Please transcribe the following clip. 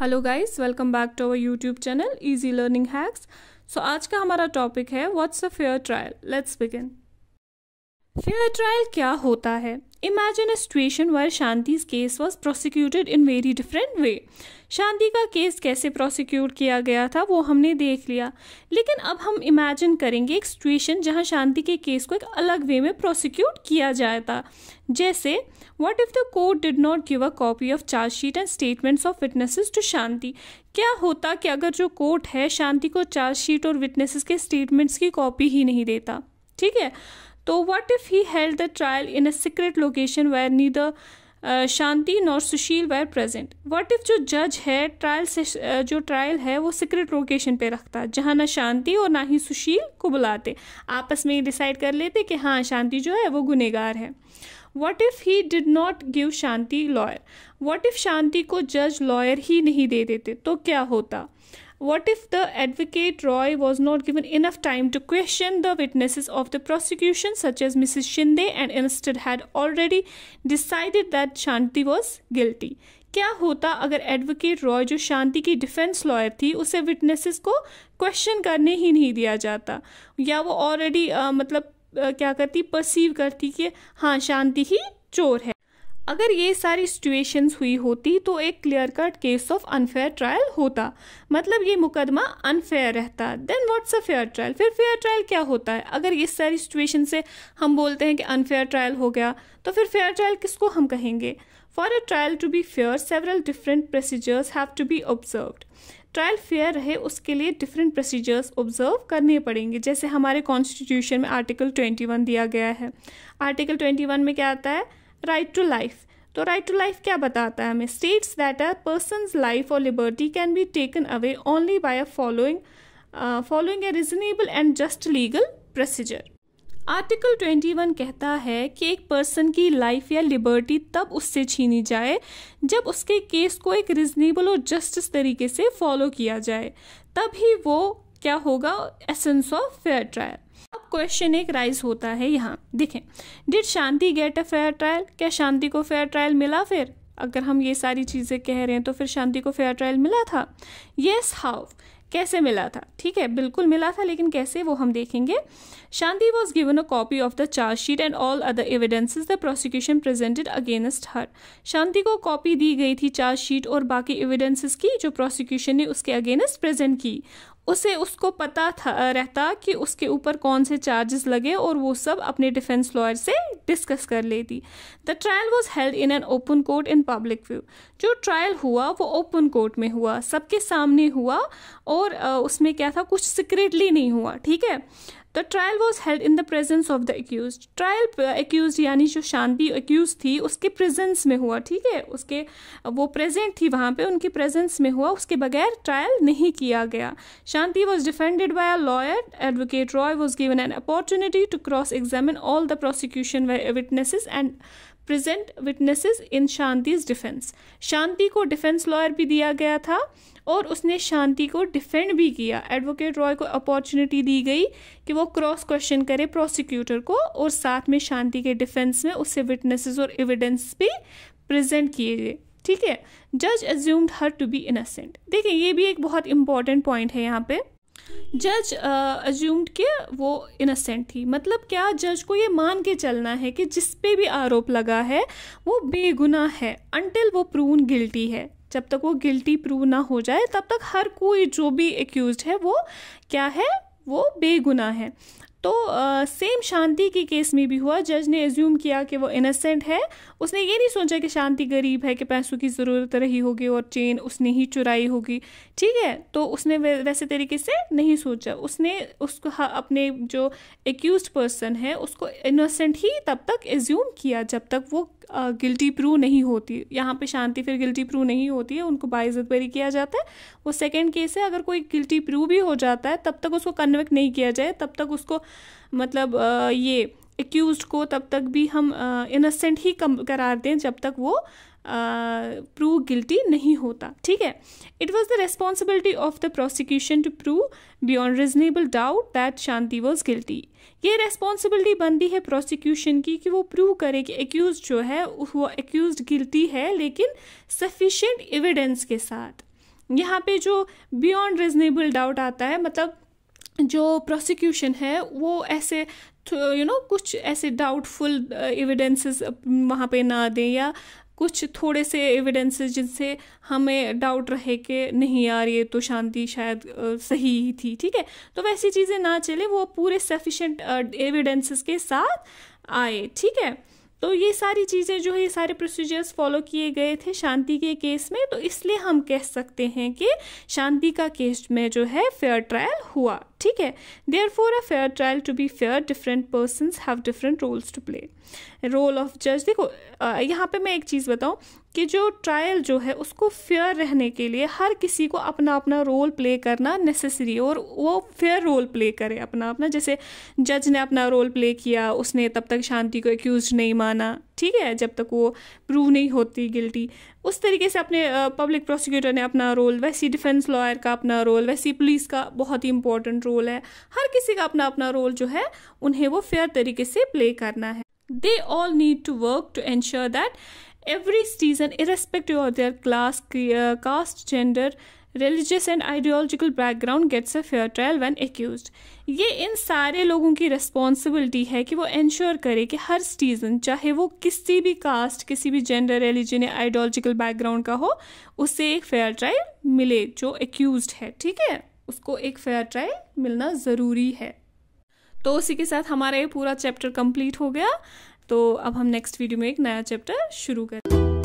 Hello guys welcome back to our YouTube channel easy learning hacks so आज का हमारा topic है what's a fair trial let's begin fair trial क्या होता है imagine situation where Shanti case was prosecuted in very different way Shanti का case कैसे prosecute किया गया था वो हमने देख लिया लेकिन अब हम इमेजिन करेंगे एक सिचुएशन जहाँ शांति के केस को एक अलग वे में प्रोसिक्यूट किया जाता जैसे what if the court did not give a copy of charge sheet and statements of witnesses to Shanti क्या होता कि अगर जो कोर्ट है शांति को चार्ज शीट और विटनेसेस के स्टेटमेंट्स की कॉपी ही नहीं देता ठीक है तो what if he held the trial in a secret location where neither Shanti nor Sushil were present what if जो जज है ट्रायल से uh, जो ट्रायल है वो सीक्रेट लोकेशन पे रखता जहाँ ना शांति और ना ही सुशील को बुलाते आपस में डिसाइड कर लेते कि हाँ शांति जो है वो गुनेगार है what if he did not give Shanti lawyer what if Shanti को जज लॉयर ही नहीं दे देते तो क्या होता What if the advocate Roy was not given enough time to question the witnesses of the prosecution, such as Mrs. Shinde, and instead had already decided that Shanti was guilty? क्या होता अगर advocate Roy जो शांति की defence lawyer थी उसे witnesses को question करने ही नहीं दिया जाता या वो ऑलरेडी uh, मतलब uh, क्या करती परसीव करती कि हाँ शांति ही चोर है अगर ये सारी सिचुएशंस हुई होती तो एक clear cut case of unfair trial होता मतलब ये मुकदमा अनफेयर रहता then what's a fair trial फिर फेयर ट्रायल क्या होता है अगर ये सारी सिचुएशन से हम बोलते हैं कि अनफेयर ट्रायल हो गया तो फिर फेयर ट्रायल किसको हम कहेंगे for a trial to be fair several different procedures have to be observed trial fair रहे उसके लिए डिफरेंट प्रोसीजर्स ऑब्जर्व करने पड़ेंगे जैसे हमारे कॉन्स्टिट्यूशन में आर्टिकल वन दिया गया है आर्टिकल वन में क्या आता है राइट टू लाइफ तो राइट टू लाइफ क्या बताता है हमें states that a person life और liberty can be taken away only by a following following a reasonable and just legal procedure article 21 कहता है कि एक पर्सन की लाइफ या लिबर्टी तब उससे छीनी जाए जब उसके केस को एक रिजनेबल और जस्टिस तरीके से फॉलो किया जाए तब ही वो क्या होगा एसेंस ऑफ फेयर ट्रायल अब क्वेश्चन एक राइज होता है यहाँ देखें did Shanti get a fair trial क्या शांति को फेयर ट्रायल मिला फिर अगर हम ये सारी चीज़ें कह रहे हैं तो फिर शांति को फेयर ट्रायल मिला था येस हाउ कैसे मिला था ठीक है बिल्कुल मिला था लेकिन कैसे वो हम देखेंगे Shanti was given a copy of the charge sheet and all other evidences the prosecution presented against her Shanti को कॉपी दी गई थी चार्ज शीट और बाकी एविडेंसेस की जो प्रोसिक्यूशन ने उसके अगेंस्ट प्रेजेंट की उसे उसको पता था रहता कि उसके ऊपर कौन से चार्जेस लगे और वो सब अपने डिफेंस लॉयर से डिस्कस कर लेती the trial was held in an open court in public view जो ट्रायल हुआ वो ओपन कोर्ट में हुआ सबके सामने हुआ और उसमें क्या था कुछ सिक्रेटली नहीं हुआ ठीक है the trial was held in the presence of the accused trial accused यानी जो शांति एक्यूज थी उसके प्रेजेंस में हुआ ठीक है उसके uh, वो प्रेजेंट थी वहाँ पे उनकी प्रेजेंस में हुआ उसके बगैर ट्रायल नहीं किया गया Shanti was defended by a lawyer advocate Roy was given an opportunity to cross examine all the prosecution witnesses and present witnesses in Shanti's defence Shanti को डिफेंस लॉयर भी दिया गया था और उसने शांति को डिफेंड भी किया एडवोकेट रॉय को अपॉर्चुनिटी दी गई कि वो क्रॉस क्वेश्चन करे प्रोसिक्यूटर को और साथ में शांति के डिफेंस में उससे विटनेसेस और एविडेंस भी प्रेजेंट किए गए ठीक है जज assumed her to be innocent देखिए ये भी एक बहुत इंपॉर्टेंट पॉइंट है यहाँ पे जज अज्यूम्ड के वो इनोसेंट थी मतलब क्या जज को ये मान के चलना है कि जिस पे भी आरोप लगा है वो बेगुनाह है अनटिल वो प्रून गिल्टी है जब तक वो गिल्टी प्रूव ना हो जाए तब तक हर कोई जो भी एक्यूज है वो क्या है वो बेगुनाह है तो आ, सेम शांति के केस में भी हुआ जज ने एज्यूम किया कि वो इनोसेंट है उसने ये नहीं सोचा कि शांति गरीब है कि पैसों की ज़रूरत रही होगी और चेन उसने ही चुराई होगी ठीक है तो उसने वैसे तरीके से नहीं सोचा उसने उसको अपने जो एक्यूज पर्सन है उसको इनोसेंट ही तब तक एज्यूम किया जब तक वो गिल्टी प्रू नहीं होती यहाँ पे शांति फिर गिल्टी प्रू नहीं होती है उनको बाइज़त बरी किया जाता है वो सेकेंड केस है अगर कोई गिल्टी प्रू भी हो जाता है तब तक उसको कन्वेक्ट नहीं किया जाए तब तक उसको मतलब ये एक्यूज को तब तक भी हम इनोसेंट ही कम करार दें जब तक वो प्रूव गिल्टी नहीं होता ठीक है it was the responsibility of the prosecution to prove beyond reasonable doubt that Shanti was guilty ये रेस्पॉन्सिबिलिटी बनती है प्रोसिक्यूशन की कि वो प्रूव करे कि एक्यूज जो है वो एक्यूज गिल्टी है लेकिन सफिशेंट एविडेंस के साथ यहाँ पे जो बियॉन्ड रिजनेबल डाउट आता है मतलब जो प्रोसिक्यूशन है वो ऐसे यू you नो know, कुछ ऐसे डाउटफुल एविडेंसेस uh, वहाँ पे ना दें या कुछ थोड़े से एविडेंसेस जिनसे हमें डाउट रहे कि नहीं यार ये तो शांति शायद uh, सही ही थी ठीक है तो वैसी चीज़ें ना चले वो पूरे सफिशेंट एविडेंसेस uh, के साथ आए ठीक है तो ये सारी चीज़ें जो है ये सारे प्रोसीजर्स फॉलो किए गए थे शांति के केस में तो इसलिए हम कह सकते हैं कि शांति का केस में जो है फेयर ट्रायल हुआ ठीक है there for a fair trial to be fair different person have different roles to play role of जज देखो यहाँ पे मैं एक चीज़ बताऊँ कि जो ट्रायल जो है उसको फेयर रहने के लिए हर किसी को अपना अपना रोल प्ले करना नेसेसरी और वो फेयर रोल प्ले करे अपना अपना जैसे जज ने अपना रोल प्ले किया उसने तब तक शांति को एक्यूज नहीं माना ठीक है जब तक वो प्रूव नहीं होती गिल्टी उस तरीके से अपने पब्लिक प्रोसिक्यूटर ने अपना रोल वैसी डिफेंस लॉयर का अपना रोल वैसी पुलिस का बहुत ही इंपॉर्टेंट रोल है हर किसी का अपना अपना रोल जो है उन्हें वो फेयर तरीके से प्ले करना है they all need to work to ensure that every citizen, irrespective of their class, uh, caste, gender, religious and ideological background gets a fair trial when accused ये इन सारे लोगों की रिस्पॉन्सिबिलिटी है कि वो इन्श्योर करे कि हर सिटीज़न चाहे वो किसी भी कास्ट किसी भी जेंडर रिलीजन या आइडियोलॉजिकल बैकग्राउंड का हो उसे एक फेयर ट्रायल मिले जो एक्यूज है ठीक है उसको एक फेयर ट्रायल मिलना ज़रूरी है तो उसी के साथ हमारा ये पूरा चैप्टर कंप्लीट हो गया तो अब हम नेक्स्ट वीडियो में एक नया चैप्टर शुरू करें